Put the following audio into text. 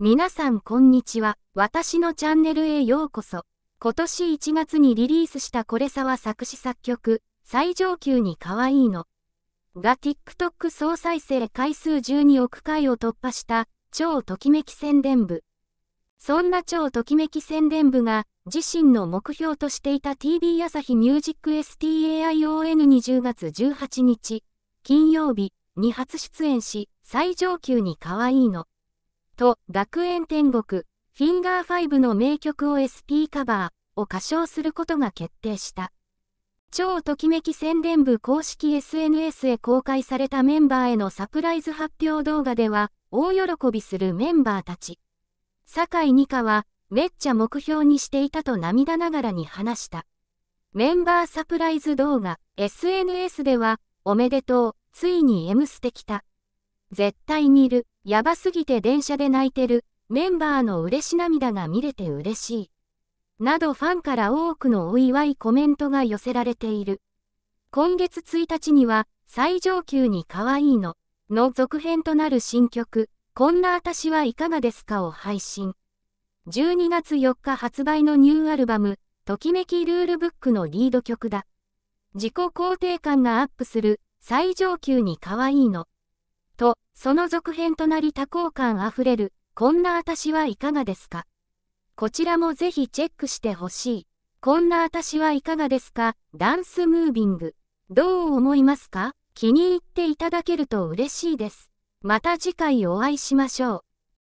皆さんこんにちは。私のチャンネルへようこそ。今年1月にリリースしたこれさは作詞作曲、最上級に可愛いの。が TikTok 総再生回数12億回を突破した超ときめき宣伝部。そんな超ときめき宣伝部が自身の目標としていた TV 朝日ミュージック STAION に10月18日、金曜日に初出演し、最上級に可愛いの。と学園天国、フィンガー5の名曲を SP カバーを歌唱することが決定した。超ときめき宣伝部公式 SNS へ公開されたメンバーへのサプライズ発表動画では、大喜びするメンバーたち。酒井二香は、めっちゃ目標にしていたと涙ながらに話した。メンバーサプライズ動画、SNS では、おめでとう、ついに M ステ来た。絶対にいる、やばすぎて電車で泣いてる、メンバーの嬉し涙が見れて嬉しい。などファンから多くのお祝いコメントが寄せられている。今月1日には、最上級に可愛いの、の続編となる新曲、こんな私はいかがですかを配信。12月4日発売のニューアルバム、ときめきルールブックのリード曲だ。自己肯定感がアップする、最上級に可愛いの、と、その続編となり多幸感あふれる、こんな私はいかがですかこちらもぜひチェックしてほしい。こんな私はいかがですかダンスムービング。どう思いますか気に入っていただけると嬉しいです。また次回お会いしましょう。